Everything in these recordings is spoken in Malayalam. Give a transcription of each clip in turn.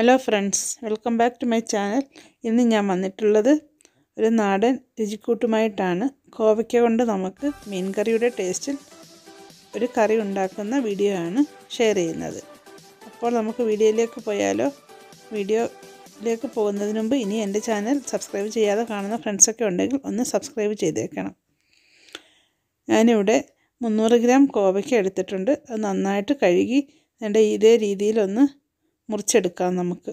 hello friends welcome back to my channel ഇന്ന് ഞാൻ വന്നിട്ടുള്ളത് ഒരു നാടൻ രുചിക്കൂട്ടുമായിട്ടാണ് കോവയ്ക്ക കൊണ്ട് നമുക്ക് മീൻ കറിയുടെ ടേസ്റ്റിൽ ഒരു കറി ഉണ്ടാക്കുന്ന വീഡിയോ ആണ് ഷെയർ ചെയ്യുന്നത് അപ്പോൾ നമുക്ക് വീഡിയോയിലേക്ക് പോയാലോ വീഡിയോയിലേക്ക് പോകുന്നതിന് മുമ്പ് ഇനി എൻ്റെ ചാനൽ സബ്സ്ക്രൈബ് ചെയ്യാതെ കാണുന്ന ഫ്രണ്ട്സൊക്കെ ഉണ്ടെങ്കിൽ ഒന്ന് സബ്സ്ക്രൈബ് ചെയ്തേക്കണം ഞാനിവിടെ മുന്നൂറ് ഗ്രാം കോവയ്ക്ക എടുത്തിട്ടുണ്ട് അത് നന്നായിട്ട് കഴുകി എൻ്റെ ഇതേ രീതിയിലൊന്ന് മുറിച്ചെടുക്കാം നമുക്ക്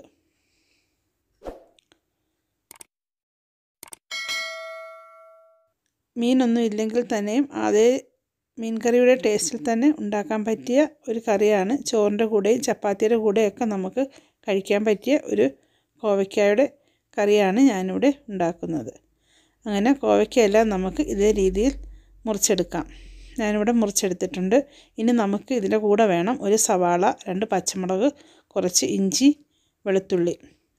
മീനൊന്നും ഇല്ലെങ്കിൽ തന്നെയും അതേ മീൻ കറിയുടെ ടേസ്റ്റിൽ തന്നെ ഉണ്ടാക്കാൻ പറ്റിയ ഒരു കറിയാണ് ചോറിൻ്റെ കൂടെയും ചപ്പാത്തിയുടെ കൂടെയൊക്കെ നമുക്ക് കഴിക്കാൻ പറ്റിയ ഒരു കോവയ്ക്കായുടെ കറിയാണ് ഞാനിവിടെ ഉണ്ടാക്കുന്നത് അങ്ങനെ കോവയ്ക്കയെല്ലാം നമുക്ക് ഇതേ രീതിയിൽ മുറിച്ചെടുക്കാം ഞാനിവിടെ മുറിച്ചെടുത്തിട്ടുണ്ട് ഇനി നമുക്ക് ഇതിൻ്റെ കൂടെ വേണം ഒരു സവാള രണ്ട് പച്ചമുളക് കുറച്ച് ഇഞ്ചി വെളുത്തുള്ളി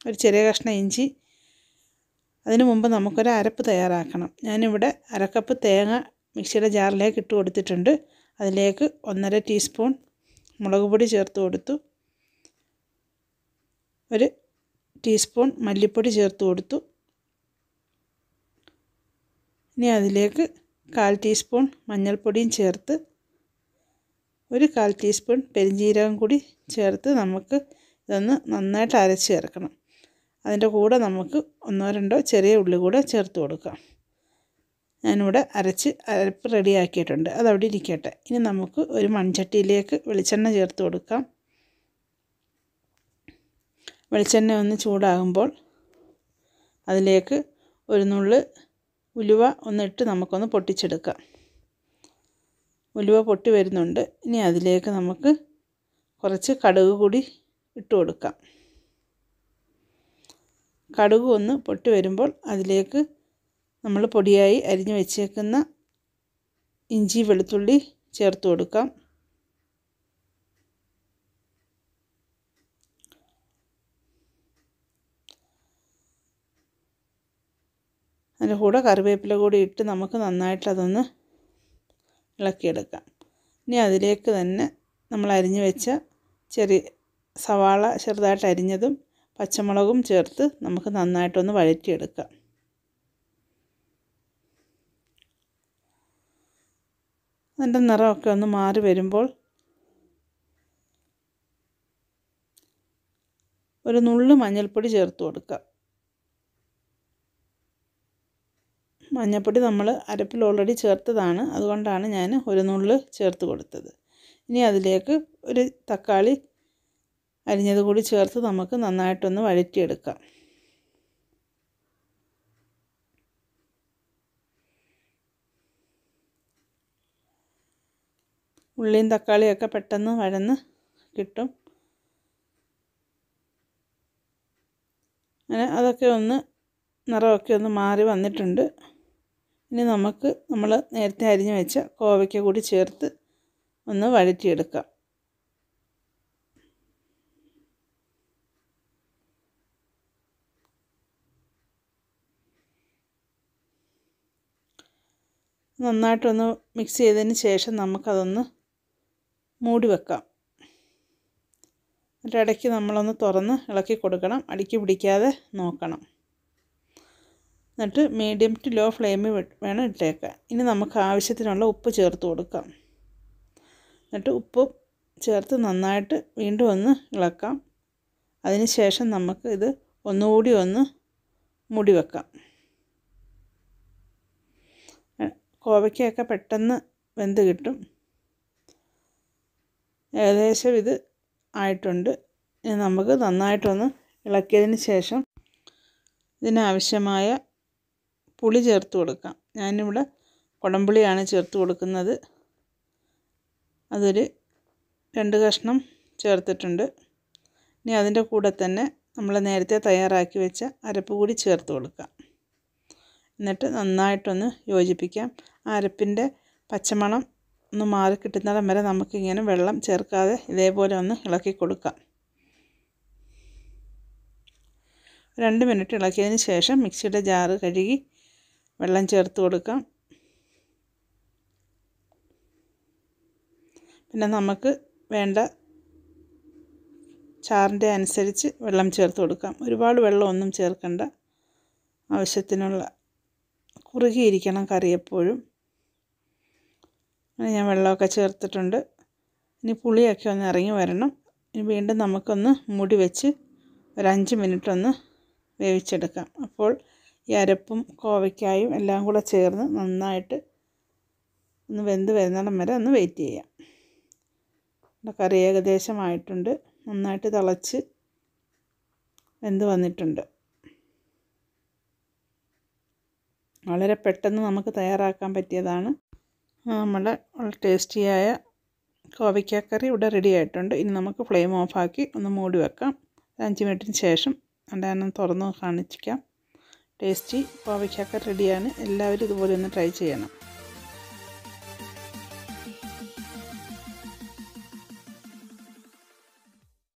ഒരു ചെറിയ കഷ്ണം ഇഞ്ചി അതിനു മുമ്പ് നമുക്കൊരു അരപ്പ് തയ്യാറാക്കണം ഞാനിവിടെ അരക്കപ്പ് തേങ്ങ മിക്സിയുടെ ജാറിലേക്ക് ഇട്ട് കൊടുത്തിട്ടുണ്ട് അതിലേക്ക് ഒന്നര ടീസ്പൂൺ മുളക് പൊടി ചേർത്ത് കൊടുത്തു ഒരു ടീസ്പൂൺ മല്ലിപ്പൊടി ചേർത്ത് കൊടുത്തു ഇനി അതിലേക്ക് കാൽ ടീസ്പൂൺ മഞ്ഞൾപ്പൊടിയും ചേർത്ത് ഒരു കാൽ ടീസ്പൂൺ പെരിഞ്ചീരകം കൂടി ചേർത്ത് നമുക്ക് ഇതൊന്ന് നന്നായിട്ട് അരച്ച് ചേർക്കണം അതിൻ്റെ കൂടെ നമുക്ക് ഒന്നോ രണ്ടോ ചെറിയ ഉള്ളി കൂടെ ചേർത്ത് കൊടുക്കാം ഞാനിവിടെ അരച്ച് അരപ്പ് റെഡിയാക്കിയിട്ടുണ്ട് അതവിടെ ഇരിക്കട്ടെ ഇനി നമുക്ക് ഒരു മൺചട്ടിയിലേക്ക് വെളിച്ചെണ്ണ ചേർത്ത് കൊടുക്കാം വെളിച്ചെണ്ണ ഒന്ന് ചൂടാകുമ്പോൾ അതിലേക്ക് ഒരു നുള്ളു ഉലുവ ഒന്നിട്ട് നമുക്കൊന്ന് പൊട്ടിച്ചെടുക്കാം ഉലുവ പൊട്ടി വരുന്നുണ്ട് ഇനി അതിലേക്ക് നമുക്ക് കുറച്ച് കടുക് കൂടി ഇട്ട് കൊടുക്കാം കടുക് ഒന്ന് പൊട്ടി വരുമ്പോൾ അതിലേക്ക് നമ്മൾ പൊടിയായി അരിഞ്ഞു വെച്ചേക്കുന്ന ഇഞ്ചി വെളുത്തുള്ളി ചേർത്ത് കൊടുക്കാം അതിൻ്റെ കൂടെ കറിവേപ്പില കൂടി ഇട്ട് നമുക്ക് നന്നായിട്ട് അതൊന്ന് ഇളക്കിയെടുക്കാം ഇനി അതിലേക്ക് തന്നെ നമ്മൾ അരിഞ്ഞു വെച്ച ചെറിയ സവാള ചെറുതായിട്ട് അരിഞ്ഞതും പച്ചമുളകും ചേർത്ത് നമുക്ക് നന്നായിട്ടൊന്ന് വഴറ്റിയെടുക്കാം അതിൻ്റെ നിറമൊക്കെ ഒന്ന് മാറി വരുമ്പോൾ ഒരു നുള്ളു മഞ്ഞൾപ്പൊടി ചേർത്ത് കൊടുക്കുക മഞ്ഞൾപ്പൊടി നമ്മൾ അരപ്പിൽ ഓൾറെഡി ചേർത്തതാണ് അതുകൊണ്ടാണ് ഞാൻ ഒരു നുള്ള് ചേർത്ത് കൊടുത്തത് ഇനി അതിലേക്ക് ഒരു തക്കാളി അരിഞ്ഞത് കൂടി ചേർത്ത് നമുക്ക് നന്നായിട്ടൊന്ന് വഴറ്റിയെടുക്കാം ഉള്ളിയും തക്കാളിയൊക്കെ പെട്ടെന്ന് വഴന്ന് കിട്ടും അങ്ങനെ അതൊക്കെ ഒന്ന് നിറമൊക്കെ ഒന്ന് മാറി വന്നിട്ടുണ്ട് ഇനി നമുക്ക് നമ്മൾ നേരത്തെ അരിഞ്ഞു വെച്ച കോവയ്ക്ക കൂടി ചേർത്ത് ഒന്ന് വഴറ്റിയെടുക്കാം നന്നായിട്ടൊന്ന് മിക്സ് ചെയ്തതിന് ശേഷം നമുക്കതൊന്ന് മൂടി വെക്കാം എന്നിട്ടിടയ്ക്ക് നമ്മളൊന്ന് തുറന്ന് ഇളക്കി കൊടുക്കണം അടിക്ക് പിടിക്കാതെ നോക്കണം എന്നിട്ട് മീഡിയം ടു ലോ ഫ്ലെയിമിൽ വേണം ഇട്ടേക്കാൻ ഇനി നമുക്ക് ആവശ്യത്തിനുള്ള ഉപ്പ് ചേർത്ത് കൊടുക്കാം എന്നിട്ട് ഉപ്പ് ചേർത്ത് നന്നായിട്ട് വീണ്ടും ഒന്ന് ഇളക്കാം ശേഷം നമുക്ക് ഇത് ഒന്നുകൂടി ഒന്ന് മുടി വെക്കാം കോവയ്ക്കൊക്കെ പെട്ടെന്ന് വെന്ത് കിട്ടും ഏകദേശം ഇത് ആയിട്ടുണ്ട് നമുക്ക് നന്നായിട്ടൊന്ന് ഇളക്കിയതിന് ശേഷം ഇതിനാവശ്യമായ പുളി ചേർത്ത് കൊടുക്കാം ഞാനിവിടെ കുടംപുളിയാണ് ചേർത്ത് കൊടുക്കുന്നത് അതൊരു രണ്ട് കഷ്ണം ചേർത്തിട്ടുണ്ട് ഇനി അതിൻ്റെ കൂടെ തന്നെ നമ്മൾ നേരത്തെ തയ്യാറാക്കി വെച്ച അരപ്പ് കൂടി ചേർത്ത് കൊടുക്കാം എന്നിട്ട് നന്നായിട്ടൊന്ന് യോജിപ്പിക്കാം അരപ്പിൻ്റെ പച്ചമണം ഒന്ന് മാറി കിട്ടുന്നിടം വരെ നമുക്കിങ്ങനെ വെള്ളം ചേർക്കാതെ ഇതേപോലെ ഒന്ന് ഇളക്കി കൊടുക്കാം രണ്ട് മിനിറ്റ് ഇളക്കിയതിന് ശേഷം മിക്സിയുടെ ജാറ് കഴുകി വെള്ളം ചേർത്ത് കൊടുക്കാം പിന്നെ നമുക്ക് വേണ്ട ചാറിൻ്റെ അനുസരിച്ച് വെള്ളം ചേർത്ത് കൊടുക്കാം ഒരുപാട് വെള്ളമൊന്നും ചേർക്കണ്ട ആവശ്യത്തിനുള്ള കുറുകിയിരിക്കണം കറി എപ്പോഴും ഞാൻ വെള്ളമൊക്കെ ചേർത്തിട്ടുണ്ട് ഇനി പുളിയൊക്കെ ഒന്ന് ഇറങ്ങി വരണം ഇനി വീണ്ടും നമുക്കൊന്ന് മുടി വെച്ച് ഒരു അഞ്ച് മിനിറ്റ് ഒന്ന് വേവിച്ചെടുക്കാം അപ്പോൾ ഈ അരപ്പും കോവയ്ക്കായും എല്ലാം കൂടെ ചേർന്ന് നന്നായിട്ട് ഒന്ന് വെന്ത് വരുന്നിടം വരെ ഒന്ന് വെയിറ്റ് ചെയ്യാം കറി ഏകദേശമായിട്ടുണ്ട് നന്നായിട്ട് തിളച്ച് വെന്ത് വന്നിട്ടുണ്ട് വളരെ പെട്ടെന്ന് നമുക്ക് തയ്യാറാക്കാൻ പറ്റിയതാണ് നമ്മുടെ ടേസ്റ്റിയായ കോവയ്ക്കാക്കറി ഇവിടെ റെഡി ആയിട്ടുണ്ട് ഇനി നമുക്ക് ഫ്ലെയിം ഓഫാക്കി ഒന്ന് മൂടി വെക്കാം അഞ്ച് മിനിറ്റിന് ശേഷം അണ്ടാനും തുറന്ന് കാണിച്ചിരിക്കാം ടേസ്റ്റി കോവയ്ക്കാക്ക റെഡിയാണ് എല്ലാവരും ഇതുപോലെ ഒന്ന് ട്രൈ ചെയ്യണം